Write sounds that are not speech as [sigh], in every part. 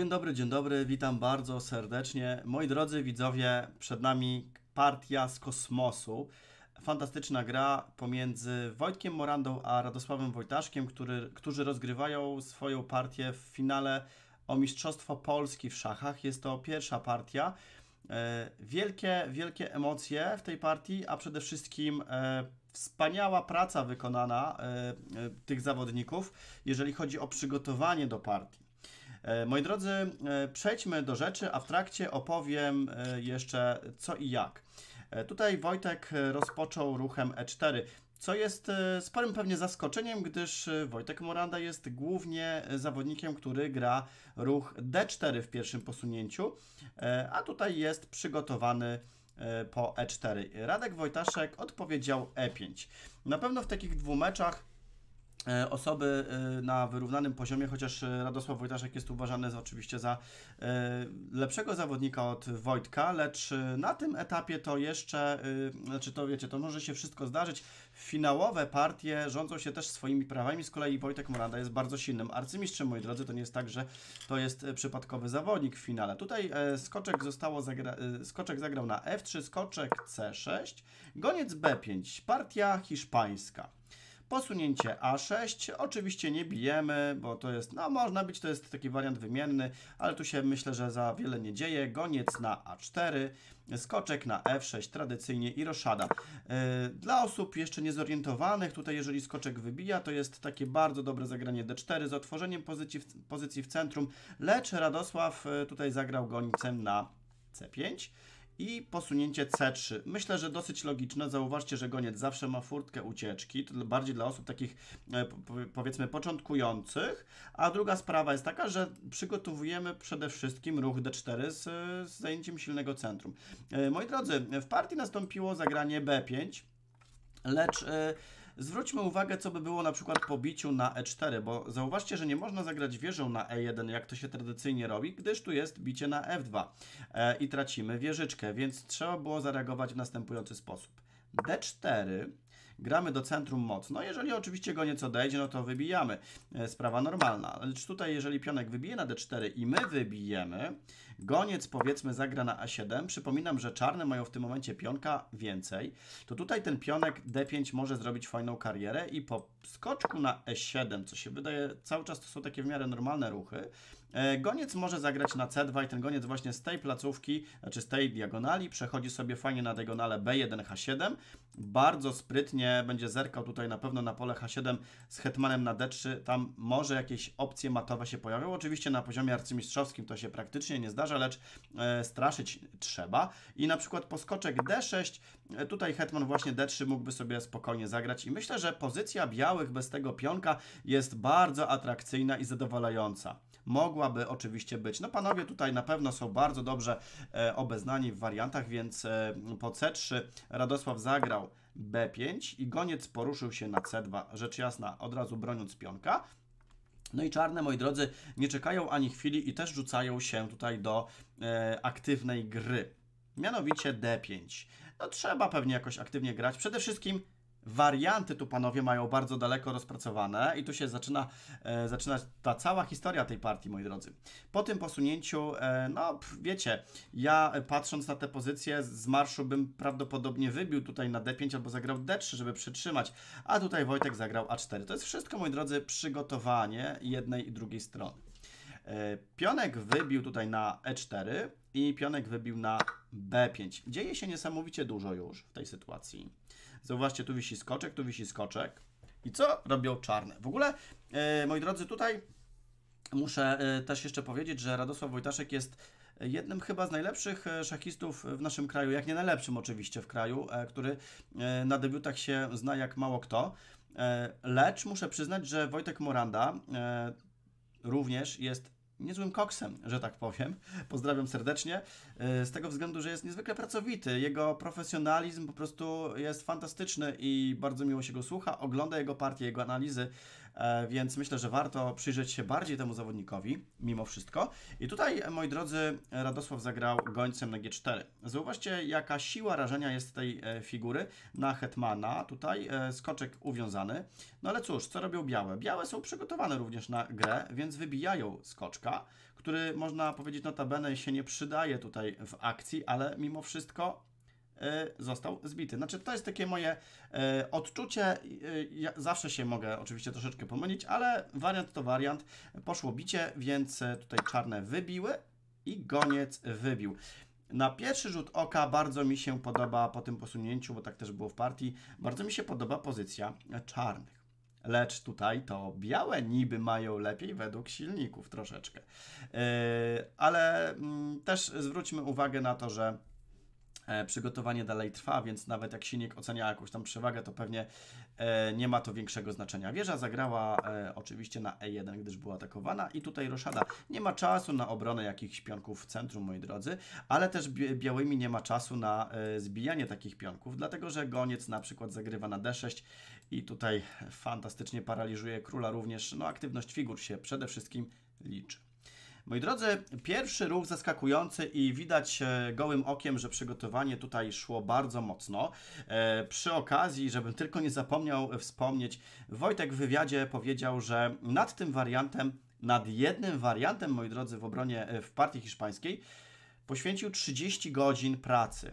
Dzień dobry, dzień dobry, witam bardzo serdecznie. Moi drodzy widzowie, przed nami partia z kosmosu. Fantastyczna gra pomiędzy Wojtkiem Morandą a Radosławem Wojtaszkiem, który, którzy rozgrywają swoją partię w finale o Mistrzostwo Polski w szachach. Jest to pierwsza partia. E, wielkie, wielkie emocje w tej partii, a przede wszystkim e, wspaniała praca wykonana e, tych zawodników, jeżeli chodzi o przygotowanie do partii. E, moi drodzy, e, przejdźmy do rzeczy, a w trakcie opowiem e, jeszcze co i jak. Tutaj Wojtek rozpoczął ruchem E4. Co jest sporym pewnie zaskoczeniem, gdyż Wojtek Moranda jest głównie zawodnikiem, który gra ruch D4 w pierwszym posunięciu, a tutaj jest przygotowany po E4. Radek Wojtaszek odpowiedział E5. Na pewno w takich dwóch meczach E, osoby e, na wyrównanym poziomie, chociaż e, Radosław Wojtaszek jest uważany oczywiście za lepszego zawodnika od Wojtka, lecz na tym etapie to jeszcze, znaczy to wiecie, to może się wszystko zdarzyć. Finałowe partie rządzą się też swoimi prawami, z kolei Wojtek Morada jest bardzo silnym arcymistrzem, moi drodzy, to nie jest tak, że to jest przypadkowy zawodnik w finale. Tutaj skoczek zostało, zagra... skoczek zagrał na F3, skoczek C6, goniec B5, partia hiszpańska. Posunięcie A6, oczywiście nie bijemy, bo to jest, no można być, to jest taki wariant wymienny, ale tu się myślę, że za wiele nie dzieje. Goniec na A4, skoczek na F6 tradycyjnie i roszada. E, dla osób jeszcze niezorientowanych, tutaj jeżeli skoczek wybija, to jest takie bardzo dobre zagranie D4 z otworzeniem pozycji w, pozycji w centrum, lecz Radosław e, tutaj zagrał gońcem na C5 i posunięcie C3. Myślę, że dosyć logiczne. Zauważcie, że goniec zawsze ma furtkę ucieczki, to bardziej dla osób takich e, powiedzmy początkujących, a druga sprawa jest taka, że przygotowujemy przede wszystkim ruch D4 z, z zajęciem silnego centrum. E, moi drodzy, w partii nastąpiło zagranie B5, lecz... E, Zwróćmy uwagę, co by było na przykład po biciu na e4, bo zauważcie, że nie można zagrać wieżą na e1, jak to się tradycyjnie robi, gdyż tu jest bicie na f2 e, i tracimy wieżyczkę, więc trzeba było zareagować w następujący sposób. d4 gramy do centrum mocno. Jeżeli oczywiście go nieco odejdzie, no to wybijamy. E, sprawa normalna. Lecz tutaj, jeżeli pionek wybije na d4 i my wybijemy, goniec powiedzmy zagra na a7. Przypominam, że czarne mają w tym momencie pionka więcej. To tutaj ten pionek d5 może zrobić fajną karierę i po skoczku na e7, co się wydaje, cały czas to są takie w miarę normalne ruchy, E, goniec może zagrać na C2 i ten goniec właśnie z tej placówki, czy znaczy z tej diagonali przechodzi sobie fajnie na diagonale B1, H7. Bardzo sprytnie będzie zerkał tutaj na pewno na pole H7 z hetmanem na D3. Tam może jakieś opcje matowe się pojawią. Oczywiście na poziomie arcymistrzowskim to się praktycznie nie zdarza, lecz e, straszyć trzeba. I na przykład poskoczek D6, e, tutaj hetman właśnie D3 mógłby sobie spokojnie zagrać i myślę, że pozycja białych bez tego pionka jest bardzo atrakcyjna i zadowalająca mogłaby oczywiście być. No panowie tutaj na pewno są bardzo dobrze e, obeznani w wariantach, więc e, po C3 Radosław zagrał B5 i goniec poruszył się na C2, rzecz jasna, od razu broniąc pionka. No i czarne, moi drodzy, nie czekają ani chwili i też rzucają się tutaj do e, aktywnej gry. Mianowicie D5. No trzeba pewnie jakoś aktywnie grać. Przede wszystkim Warianty tu panowie mają bardzo daleko rozpracowane i tu się zaczyna, e, zaczyna ta cała historia tej partii, moi drodzy. Po tym posunięciu, e, no wiecie, ja e, patrząc na te pozycje z marszu bym prawdopodobnie wybił tutaj na D5 albo zagrał D3, żeby przytrzymać, a tutaj Wojtek zagrał A4. To jest wszystko, moi drodzy, przygotowanie jednej i drugiej strony. E, pionek wybił tutaj na e4 i pionek wybił na b5. Dzieje się niesamowicie dużo już w tej sytuacji. Zauważcie, tu wisi skoczek, tu wisi skoczek. I co robią czarne? W ogóle, e, moi drodzy, tutaj muszę e, też jeszcze powiedzieć, że Radosław Wojtaszek jest jednym chyba z najlepszych szachistów w naszym kraju, jak nie najlepszym oczywiście w kraju, który na debiutach się zna jak mało kto. Lecz muszę przyznać, że Wojtek Moranda również jest niezłym koksem, że tak powiem. Pozdrawiam serdecznie. E, z tego względu, że jest niezwykle pracowity. Jego profesjonalizm po prostu jest fantastyczny i bardzo miło się go słucha. Ogląda jego partie, jego analizy, e, więc myślę, że warto przyjrzeć się bardziej temu zawodnikowi, mimo wszystko. I tutaj, moi drodzy, Radosław zagrał gońcem na G4. Zauważcie, jaka siła rażenia jest tej e, figury na Hetmana. Tutaj skoczek uwiązany. No ale cóż, co robią białe? Białe są przygotowane również na grę, więc wybijają skoczka. Śląska, który można powiedzieć notabene się nie przydaje tutaj w akcji, ale mimo wszystko y, został zbity. Znaczy, to jest takie moje y, odczucie. Y, ja zawsze się mogę oczywiście troszeczkę pomylić, ale wariant to wariant. Poszło bicie, więc e, tutaj czarne wybiły i goniec wybił. Na pierwszy rzut oka bardzo mi się podoba po tym posunięciu, bo tak też było w partii, bardzo mi się podoba pozycja czarnych lecz tutaj to białe niby mają lepiej według silników troszeczkę. Yy, ale mm, też zwróćmy uwagę na to, że E, przygotowanie dalej trwa, więc nawet jak silnik ocenia jakąś tam przewagę, to pewnie e, nie ma to większego znaczenia. Wieża zagrała e, oczywiście na E1, gdyż była atakowana i tutaj roszada. Nie ma czasu na obronę jakichś pionków w centrum, moi drodzy, ale też białymi nie ma czasu na zbijanie takich pionków, dlatego że goniec na przykład zagrywa na D6 i tutaj fantastycznie paraliżuje króla również. No aktywność figur się przede wszystkim liczy. Moi drodzy, pierwszy ruch zaskakujący i widać e, gołym okiem, że przygotowanie tutaj szło bardzo mocno. E, przy okazji, żebym tylko nie zapomniał wspomnieć, Wojtek w wywiadzie powiedział, że nad tym wariantem, nad jednym wariantem, moi drodzy, w obronie e, w partii hiszpańskiej poświęcił 30 godzin pracy.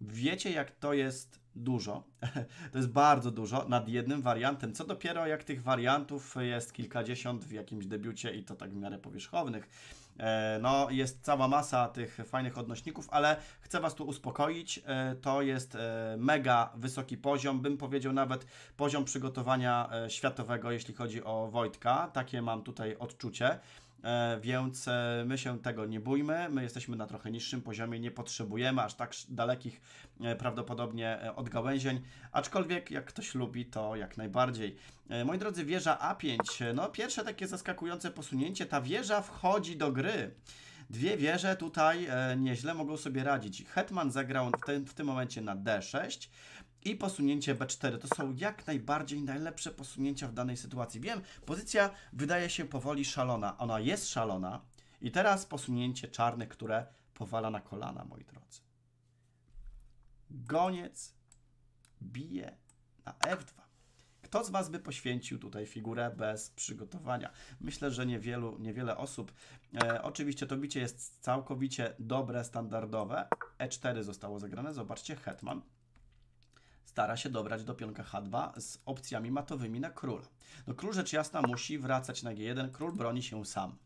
Wiecie, jak to jest dużo. [laughs] To jest bardzo dużo nad jednym wariantem. Co dopiero jak tych wariantów jest kilkadziesiąt w jakimś debiucie i to tak w miarę powierzchownych. E, no, jest cała masa tych fajnych odnośników, ale chcę Was tu uspokoić. E, to jest e, mega wysoki poziom, bym powiedział nawet poziom przygotowania światowego, jeśli chodzi o Wojtka. Takie mam tutaj odczucie. E, więc e, my się tego nie bójmy, my jesteśmy na trochę niższym poziomie, nie potrzebujemy aż tak dalekich e, prawdopodobnie odgałęzień, aczkolwiek jak ktoś lubi, to jak najbardziej. Moi drodzy, wieża A5, no pierwsze takie zaskakujące posunięcie, ta wieża wchodzi do gry. Dwie wieże tutaj nieźle mogą sobie radzić. Hetman zagrał w tym, w tym momencie na D6, i posunięcie B4. To są jak najbardziej najlepsze posunięcia w danej sytuacji. Wiem, pozycja wydaje się powoli szalona. Ona jest szalona. I teraz posunięcie czarne, które powala na kolana, moi drodzy. Goniec bije na F2. Kto z Was by poświęcił tutaj figurę bez przygotowania? Myślę, że niewielu, niewiele osób. E, oczywiście to bicie jest całkowicie dobre, standardowe. E4 zostało zagrane. Zobaczcie, Hetman stara się dobrać do pionka H2 z opcjami matowymi na króla. No król rzecz jasna musi wracać na G1, król broni się sam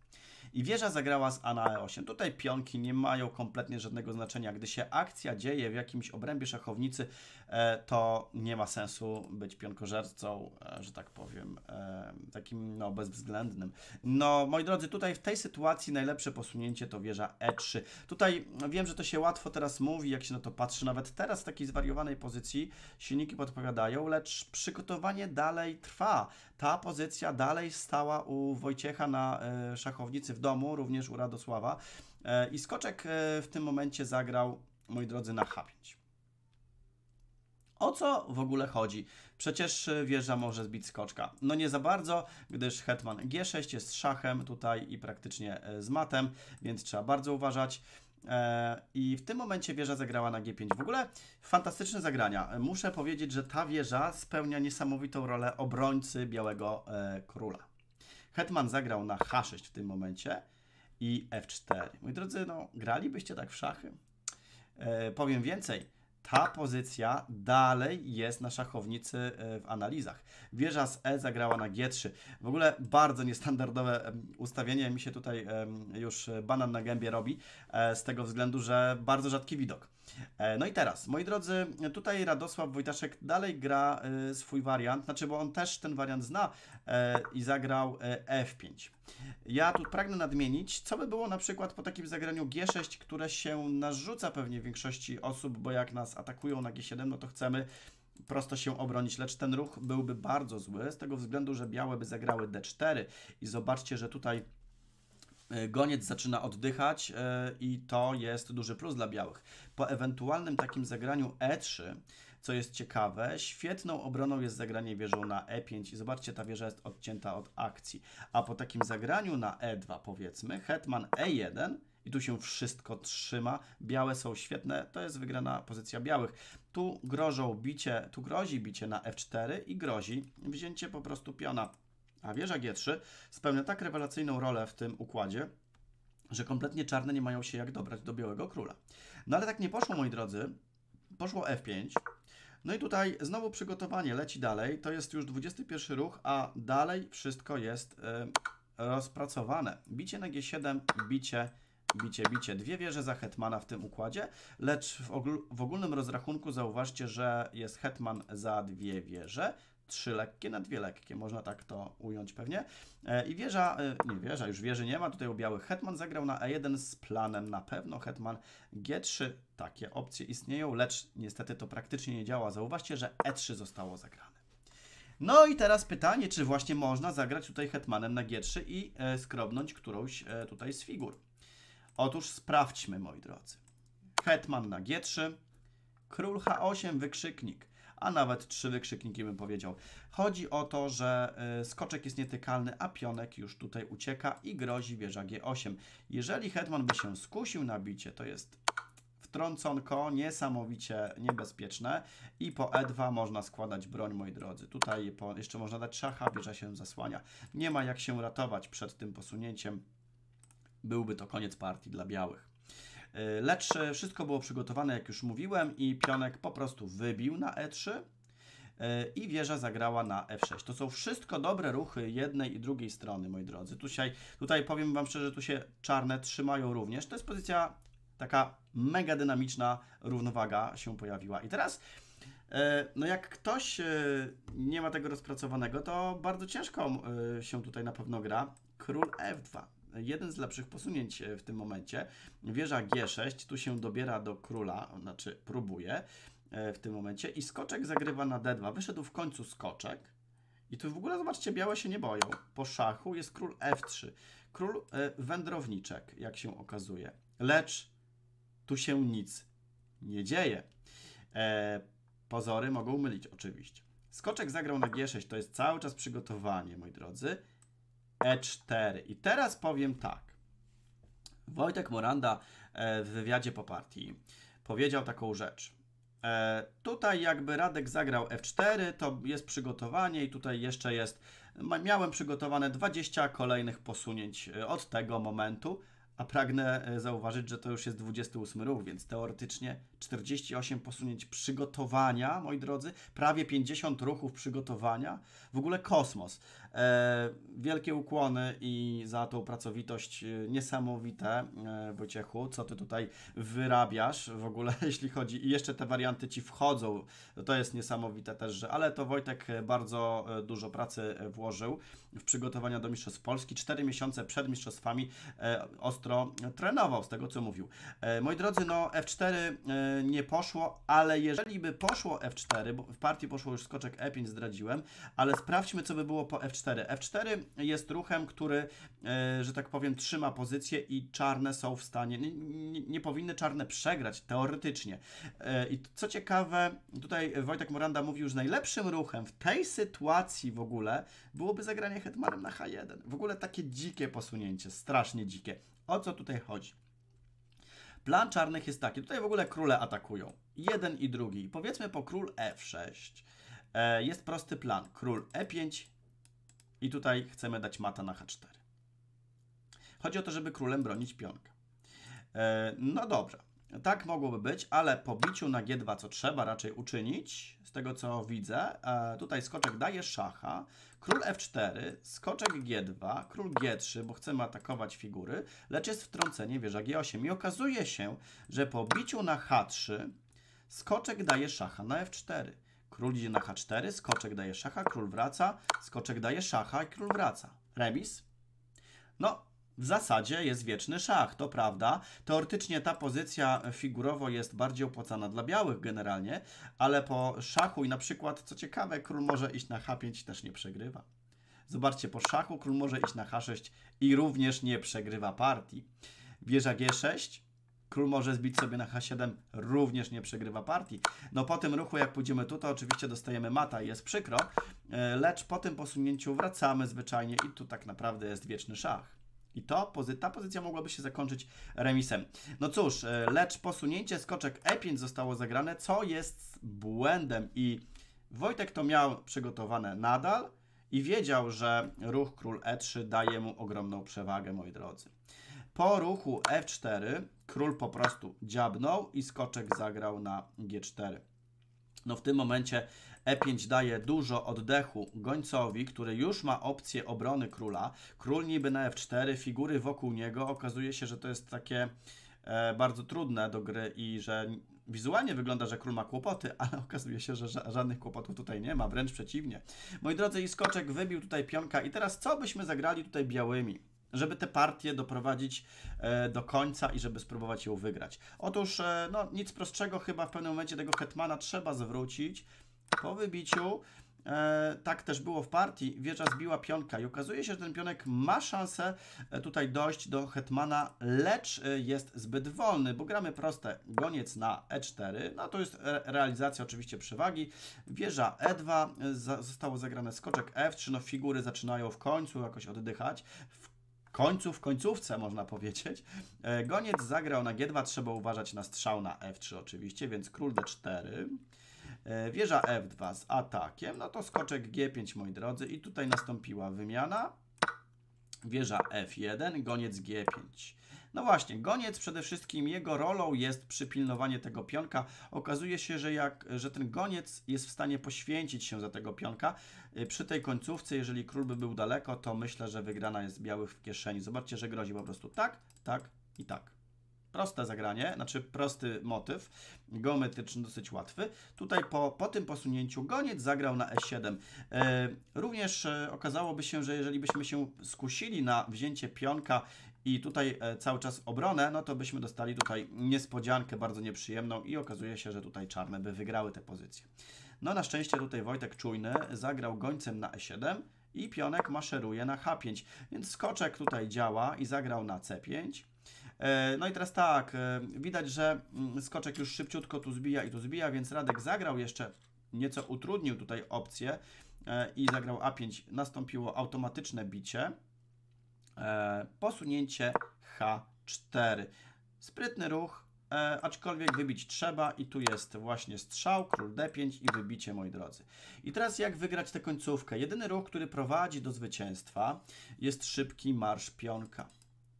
i wieża zagrała z a na e8. Tutaj pionki nie mają kompletnie żadnego znaczenia. Gdy się akcja dzieje w jakimś obrębie szachownicy, e, to nie ma sensu być pionkożercą, e, że tak powiem, e, takim no, bezwzględnym. No, moi drodzy, tutaj w tej sytuacji najlepsze posunięcie to wieża e3. Tutaj wiem, że to się łatwo teraz mówi, jak się na to patrzy, nawet teraz w takiej zwariowanej pozycji silniki podpowiadają, lecz przygotowanie dalej trwa. Ta pozycja dalej stała u Wojciecha na szachownicy w domu, również u Radosława. E, I Skoczek e, w tym momencie zagrał, moi drodzy, na H5. O co w ogóle chodzi? Przecież e, wieża może zbić skoczka. No nie za bardzo, gdyż hetman G6 jest szachem tutaj i praktycznie z matem, więc trzeba bardzo uważać. I w tym momencie wieża zagrała na G5. W ogóle fantastyczne zagrania. Muszę powiedzieć, że ta wieża spełnia niesamowitą rolę obrońcy Białego Króla. Hetman zagrał na H6 w tym momencie i F4. Moi drodzy, no, gralibyście tak w szachy? E, powiem więcej ta pozycja dalej jest na szachownicy e, w analizach. Wieża z E zagrała na G3. W ogóle bardzo niestandardowe ustawienie mi się tutaj już banan na gębie robi, e, z tego względu, że bardzo rzadki widok. E, no i teraz, moi drodzy, tutaj Radosław Wojtaszek dalej gra e, swój wariant, znaczy, bo on też ten wariant zna e, i zagrał F5. Ja tu pragnę nadmienić, co by było na przykład po takim zagraniu G6, które się narzuca pewnie większości osób, bo jak nas atakują na G7, no to chcemy prosto się obronić, lecz ten ruch byłby bardzo zły z tego względu, że białe by zagrały D4 i zobaczcie, że tutaj E, goniec zaczyna oddychać e, i to jest duży plus dla białych. Po ewentualnym takim zagraniu E3, co jest ciekawe, świetną obroną jest zagranie wieżą na E5 i zobaczcie, ta wieża jest odcięta od akcji. A po takim zagraniu na E2 powiedzmy, hetman E1 i tu się wszystko trzyma. Białe są świetne, to jest wygrana pozycja białych. Tu grożą bicie, tu grozi bicie na F4 i grozi wzięcie po prostu piona a wieża G3 spełnia tak rewelacyjną rolę w tym układzie, że kompletnie czarne nie mają się jak dobrać do białego króla. No ale tak nie poszło, moi drodzy. Poszło F5. No i tutaj znowu przygotowanie leci dalej. To jest już 21 ruch, a dalej wszystko jest y, rozpracowane. Bicie na G7, bicie, bicie, bicie. Dwie wieże za hetmana w tym układzie, lecz w, ogól, w ogólnym rozrachunku zauważcie, że jest hetman za dwie wieże, trzy lekkie na dwie lekkie, można tak to ująć pewnie. E, I wieża, e, nie wieża, już wieży nie ma, tutaj o biały hetman zagrał na E1 z planem, na pewno hetman G3, takie opcje istnieją, lecz niestety to praktycznie nie działa. Zauważcie, że E3 zostało zagrane. No i teraz pytanie, czy właśnie można zagrać tutaj hetmanem na G3 i e, skrobnąć którąś tutaj z figur. Otóż sprawdźmy, moi drodzy. Hetman na G3, król H8, wykrzyknik a nawet trzy wykrzykniki bym powiedział. Chodzi o to, że y, skoczek jest nietykalny, a pionek już tutaj ucieka i grozi wieża G8. Jeżeli hetman by się skusił na bicie, to jest wtrąconko niesamowicie niebezpieczne i po E2 można składać broń, moi drodzy. Tutaj jeszcze można dać szacha, wieża się zasłania. Nie ma jak się ratować przed tym posunięciem. Byłby to koniec partii dla białych. E, Lecz wszystko było przygotowane, jak już mówiłem, i pionek po prostu wybił na E3 e, i wieża zagrała na F6. To są wszystko dobre ruchy jednej i drugiej strony, moi drodzy. Tutaj, tutaj powiem Wam szczerze, tu się czarne trzymają również. To jest pozycja taka mega dynamiczna, równowaga się pojawiła. I teraz... E, no jak ktoś nie ma tego rozpracowanego, to bardzo ciężko się tutaj na pewno gra. Król F2 jeden z lepszych posunięć e, w tym momencie. Wieża G6, tu się dobiera do króla, znaczy próbuje e, w tym momencie i skoczek zagrywa na D2. Wyszedł w końcu skoczek i tu w ogóle, zobaczcie, białe się nie boją. Po szachu jest król F3. Król e, wędrowniczek, jak się okazuje. Lecz tu się nic nie dzieje. Pozory mogą mylić oczywiście. Skoczek zagrał na G6, to jest cały czas przygotowanie, moi drodzy. E4. I teraz powiem tak. Wojtek Moranda e, w wywiadzie po partii powiedział taką rzecz. E, tutaj jakby Radek zagrał F4, to jest przygotowanie i tutaj jeszcze jest, miałem przygotowane 20 kolejnych posunięć e, od tego momentu, a pragnę zauważyć, że to już jest 28 ruch, więc teoretycznie 48 posunięć przygotowania, moi drodzy, prawie 50 ruchów przygotowania. W ogóle kosmos. E, wielkie ukłony i za tą pracowitość e, niesamowite, e, Wojciechu, co Ty tutaj wyrabiasz w ogóle, [laughs] jeśli chodzi. I jeszcze te warianty Ci wchodzą. To jest niesamowite też, że... ale to Wojtek bardzo dużo pracy włożył w przygotowania do Mistrzostw Polski. Cztery miesiące przed Mistrzostwami ostro trenował, z tego co mówił. moi drodzy, no F4 E, nie poszło, ale jeżeli by poszło F4, bo w partii poszło już skoczek E5, zdradziłem, ale sprawdźmy, co by było po F4. F4 jest ruchem, który, e, że tak powiem, trzyma pozycję i czarne są w stanie, nie, nie, nie powinny czarne przegrać, teoretycznie. E, I co ciekawe, tutaj Wojtek Moranda mówił, że najlepszym ruchem w tej sytuacji w ogóle byłoby zagranie hetmanem na H1. W ogóle takie dzikie posunięcie, strasznie dzikie. O co tutaj chodzi? Plan czarnych jest taki. Tutaj w ogóle króle atakują. Jeden i drugi. Powiedzmy po król e 6 E, jest prosty plan. Król e5 i tutaj chcemy dać mata na h4. Chodzi o to, żeby królem bronić pionka. E, no dobra. Tak mogłoby być, ale po biciu na G2, co trzeba raczej uczynić, z tego co widzę, e, tutaj skoczek daje szacha, król F4, skoczek G2, król G3, bo chcemy atakować figury, lecz jest wtrącenie wieża G8. I okazuje się, że po biciu na H3, skoczek daje szacha na F4. Król idzie na H4, skoczek daje szacha, król wraca, skoczek daje szacha i król wraca. Remis. No, w zasadzie jest wieczny szach, to prawda. Teoretycznie ta pozycja figurowo jest bardziej opłacana dla białych generalnie, ale po szachu i na przykład, co ciekawe, król może iść na H5 też nie przegrywa. Zobaczcie, po szachu król może iść na H6 i również nie przegrywa partii. Wieża G6, król może zbić sobie na H7, również nie przegrywa partii. No po tym ruchu, jak pójdziemy tutaj, oczywiście dostajemy mata i jest przykro, e, lecz po tym posunięciu wracamy zwyczajnie i tu tak naprawdę jest wieczny szach. I to, pozy ta pozycja mogłaby się zakończyć remisem. No cóż, e, lecz posunięcie skoczek E5 zostało zagrane, co jest błędem i Wojtek to miał przygotowane nadal i wiedział, że ruch król E3 daje mu ogromną przewagę, moi drodzy. Po ruchu F4 król po prostu dziabnął i skoczek zagrał na G4. No w tym momencie E5 daje dużo oddechu gońcowi, który już ma opcję obrony króla. Król niby na F4, figury wokół niego. Okazuje się, że to jest takie e, bardzo trudne do gry i że wizualnie wygląda, że król ma kłopoty, [laughs] ale okazuje się, że ża żadnych kłopotów tutaj nie ma, wręcz przeciwnie. Moi drodzy, i skoczek wybił tutaj pionka i teraz co byśmy zagrali tutaj białymi? żeby tę partię doprowadzić e, do końca i żeby spróbować ją wygrać. Otóż, e, no, nic prostszego, chyba w pewnym momencie tego hetmana trzeba zwrócić po wybiciu. E, tak też było w partii, wieża zbiła pionka i okazuje się, że ten pionek ma szansę e, tutaj dojść do hetmana, lecz jest zbyt wolny, bo gramy proste goniec na e4, no to jest realizacja oczywiście przewagi, wieża e2, zostało zagrane skoczek f3, no figury zaczynają w końcu jakoś oddychać, w końcu w końcówce, można powiedzieć. E, goniec zagrał na G2, trzeba uważać na strzał na F3 oczywiście, więc król D4. E, wieża F2 z atakiem, no to skoczek G5, moi drodzy. I tutaj nastąpiła wymiana. Wieża F1, goniec G5. No właśnie, goniec przede wszystkim jego rolą jest przypilnowanie tego pionka. Okazuje się, że, jak, że ten goniec jest w stanie poświęcić się za tego pionka. Y, przy tej końcówce, jeżeli król by był daleko, to myślę, że wygrana jest białych w kieszeni. Zobaczcie, że grozi po prostu tak, tak i tak. Proste zagranie, znaczy prosty motyw, geometryczny, dosyć łatwy. Tutaj po, po tym posunięciu goniec zagrał na e7. E, również e, okazałoby się, że jeżeli byśmy się skusili na wzięcie pionka i tutaj e, cały czas obronę, no to byśmy dostali tutaj niespodziankę bardzo nieprzyjemną i okazuje się, że tutaj czarne by wygrały te pozycje. No na szczęście tutaj Wojtek Czujny zagrał gońcem na E7 i pionek maszeruje na H5, więc skoczek tutaj działa i zagrał na C5. E, no i teraz tak, e, widać, że mm, skoczek już szybciutko tu zbija i tu zbija, więc Radek zagrał jeszcze, nieco utrudnił tutaj opcję i zagrał A5, nastąpiło automatyczne bicie. E, posunięcie H4. Sprytny ruch, e, aczkolwiek wybić trzeba i tu jest właśnie strzał, król D5 i wybicie, moi drodzy. I teraz jak wygrać tę końcówkę? Jedyny ruch, który prowadzi do zwycięstwa jest szybki marsz pionka.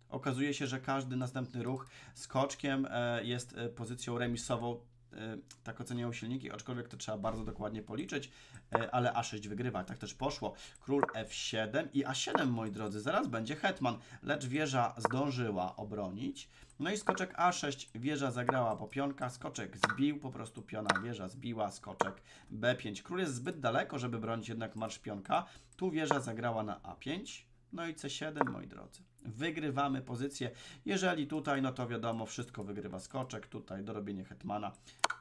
Okazuje się, że każdy następny ruch skoczkiem e, jest pozycją remisową E, tak oceniają silniki, aczkolwiek to trzeba bardzo dokładnie policzyć, e, ale A6 wygrywa, tak też poszło. Król F7 i A7, moi drodzy, zaraz będzie hetman, lecz wieża zdążyła obronić. No i skoczek A6, wieża zagrała po pionka, skoczek zbił, po prostu piona wieża zbiła, skoczek B5. Król jest zbyt daleko, żeby bronić jednak marsz pionka. Tu wieża zagrała na A5, no i C7, moi drodzy. Wygrywamy pozycję. Jeżeli tutaj, no to wiadomo, wszystko wygrywa skoczek. Tutaj dorobienie hetmana.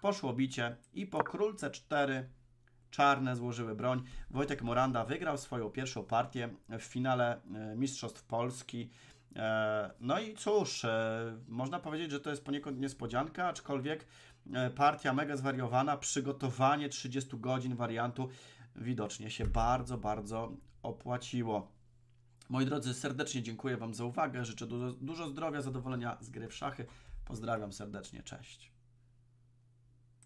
Poszło bicie i po królce cztery 4 czarne złożyły broń. Wojtek Moranda wygrał swoją pierwszą partię w finale e, Mistrzostw Polski. E, no i cóż, e, można powiedzieć, że to jest poniekąd niespodzianka, aczkolwiek partia mega zwariowana, przygotowanie 30 godzin wariantu widocznie się bardzo, bardzo opłaciło. Moi drodzy, serdecznie dziękuję Wam za uwagę. Życzę dużo, dużo zdrowia, zadowolenia z gry w szachy. Pozdrawiam serdecznie, cześć.